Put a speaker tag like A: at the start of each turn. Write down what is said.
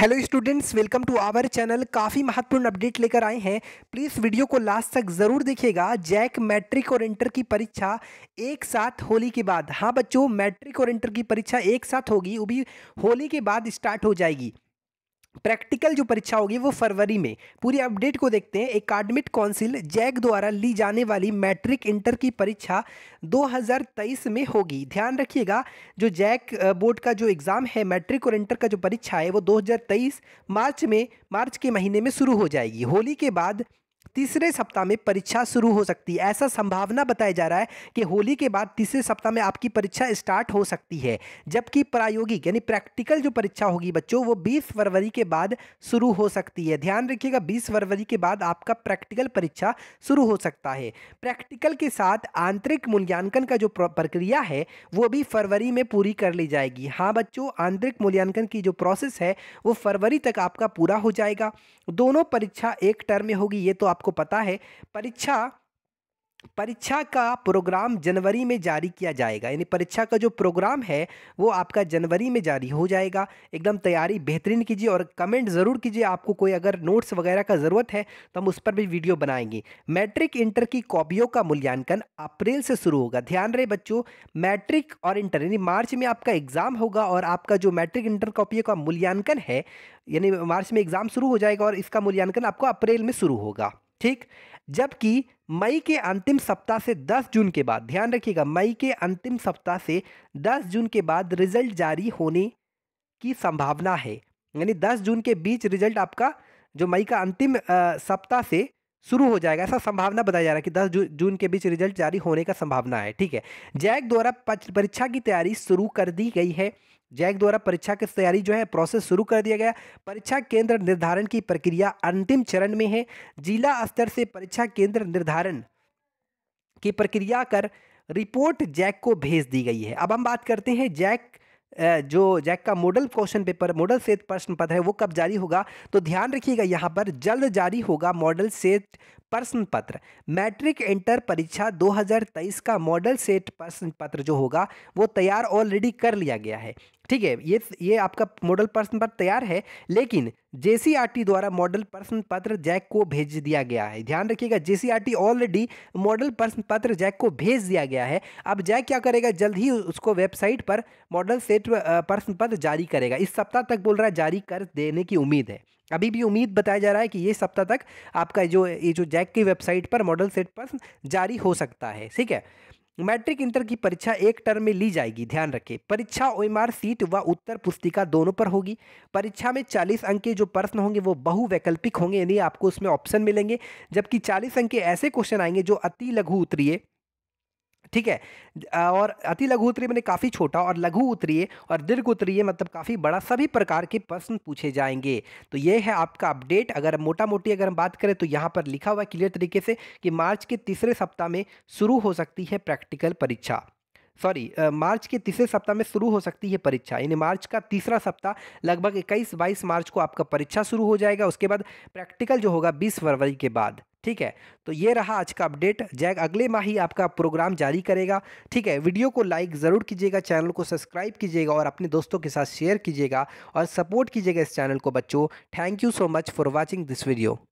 A: hello students welcome to our channel काफ़ी महत्वपूर्ण update लेकर आए हैं प्लीज़ वीडियो को लास्ट तक ज़रूर देखिएगा जैक मैट्रिक और इंटर की परीक्षा एक साथ होली के बाद हाँ बच्चों मैट्रिक और इंटर की परीक्षा एक साथ होगी वो भी होली के बाद स्टार्ट हो जाएगी प्रैक्टिकल जो परीक्षा होगी वो फरवरी में पूरी अपडेट को देखते हैं एकेडमिक काउंसिल जैक द्वारा ली जाने वाली मैट्रिक इंटर की परीक्षा 2023 में होगी ध्यान रखिएगा जो जैक बोर्ड का जो एग्ज़ाम है मैट्रिक और इंटर का जो परीक्षा है वो 2023 मार्च में मार्च के महीने में शुरू हो जाएगी होली के बाद तीसरे सप्ताह में परीक्षा शुरू हो सकती है ऐसा संभावना बताया जा रहा है कि होली के बाद तीसरे सप्ताह में आपकी परीक्षा स्टार्ट हो सकती है जबकि प्रायोगिक यानी प्रैक्टिकल जो परीक्षा होगी बच्चों वो बीस फरवरी के बाद शुरू हो सकती है ध्यान रखिएगा बीस फरवरी के बाद आपका प्रैक्टिकल परीक्षा शुरू हो सकता है प्रैक्टिकल के साथ आंतरिक मूल्यांकन का जो प्रक्रिया है वो भी फरवरी में पूरी कर ली जाएगी हाँ बच्चों आंतरिक मूल्यांकन की जो प्रोसेस है वो फरवरी तक आपका पूरा हो जाएगा दोनों परीक्षा एक टर्म में होगी ये तो आप आपको पता है परीक्षा परीक्षा का प्रोग्राम जनवरी में जारी किया जाएगा यानी परीक्षा का जो प्रोग्राम है वो आपका जनवरी में जारी हो जाएगा एकदम तैयारी बेहतरीन कीजिए और कमेंट ज़रूर कीजिए आपको कोई अगर नोट्स वगैरह का ज़रूरत है तो हम उस पर भी वीडियो बनाएंगे मैट्रिक इंटर की कॉपियों का मूल्यांकन अप्रैल से शुरू होगा ध्यान रहे बच्चों मैट्रिक और इंटर यानी मार्च में आपका एग्ज़ाम होगा और आपका जो मैट्रिक इंटर कॉपियों का मूल्यांकन है यानी मार्च में एग्ज़ाम शुरू हो जाएगा और इसका मूल्यांकन आपको अप्रैल में शुरू होगा ठीक जबकि मई के अंतिम सप्ताह से 10 जून के बाद ध्यान रखिएगा मई के अंतिम सप्ताह से 10 जून के बाद रिजल्ट जारी होने की संभावना है यानी 10 जून के बीच रिजल्ट आपका जो मई का अंतिम सप्ताह से शुरू हो जाएगा ऐसा संभावना बताया जा रहा है कि 10 जू, जून के बीच रिजल्ट जारी होने का संभावना है ठीक है जैक द्वारा परीक्षा की तैयारी शुरू कर दी गई है जैक द्वारा परीक्षा की तैयारी जो है प्रोसेस शुरू कर दिया गया परीक्षा केंद्र निर्धारण की प्रक्रिया अंतिम चरण में है जिला स्तर से परीक्षा केंद्र निर्धारण की प्रक्रिया कर रिपोर्ट जैक को भेज दी गई है अब हम बात करते हैं जैक जो जैक का model question paper model set प्रश्न पत्र है वो कब जारी होगा तो ध्यान रखिएगा यहाँ पर जल्द जारी होगा मॉडल सेट प्रश्न पत्र मैट्रिक इंटर परीक्षा 2023 का मॉडल सेट प्रश्न पत्र जो होगा वो तैयार ऑलरेडी कर लिया गया है ठीक है ये ये आपका मॉडल प्रश्न पत्र तैयार है लेकिन जे द्वारा मॉडल प्रश्न पत्र जैक को भेज दिया गया है ध्यान रखिएगा जे ऑलरेडी मॉडल प्रश्न पत्र जैक को भेज दिया गया है अब जैक क्या करेगा जल्द ही उसको वेबसाइट पर मॉडल सेट प्रश्न पत्र जारी करेगा इस सप्ताह तक बोल रहा है जारी कर देने की उम्मीद है अभी भी उम्मीद बताया जा रहा है कि ये सप्ताह तक आपका जो ये जो जैक की वेबसाइट पर मॉडल सेट पर जारी हो सकता है ठीक है मैट्रिक इंटर की परीक्षा एक टर्म में ली जाएगी ध्यान रखें परीक्षा ओ सीट व उत्तर पुस्तिका दोनों पर होगी परीक्षा में 40 अंक के जो प्रश्न होंगे वो बहुवैकल्पिक होंगे यानी आपको उसमें ऑप्शन मिलेंगे जबकि 40 अंक के ऐसे क्वेश्चन आएंगे जो अति लघु उत्तरीय ठीक है और अति लघु उत्तरीय मैंने काफ़ी छोटा और लघु उत्तरीय और दीर्घ उत्तरीय मतलब काफ़ी बड़ा सभी प्रकार के प्रश्न पूछे जाएंगे तो ये है आपका अपडेट अगर मोटा मोटी अगर हम बात करें तो यहाँ पर लिखा हुआ क्लियर तरीके से कि मार्च के तीसरे सप्ताह में शुरू हो सकती है प्रैक्टिकल परीक्षा सॉरी मार्च uh, के तीसरे सप्ताह में शुरू हो सकती है परीक्षा यानी मार्च का तीसरा सप्ताह लगभग इक्कीस बाईस मार्च को आपका परीक्षा शुरू हो जाएगा उसके बाद प्रैक्टिकल जो होगा बीस फरवरी के बाद ठीक है तो ये रहा आज का अपडेट जैग अगले माह ही आपका प्रोग्राम जारी करेगा ठीक है वीडियो को लाइक ज़रूर कीजिएगा चैनल को सब्सक्राइब कीजिएगा और अपने दोस्तों के साथ शेयर कीजिएगा और सपोर्ट कीजिएगा इस चैनल को बच्चों thank you so much for watching this video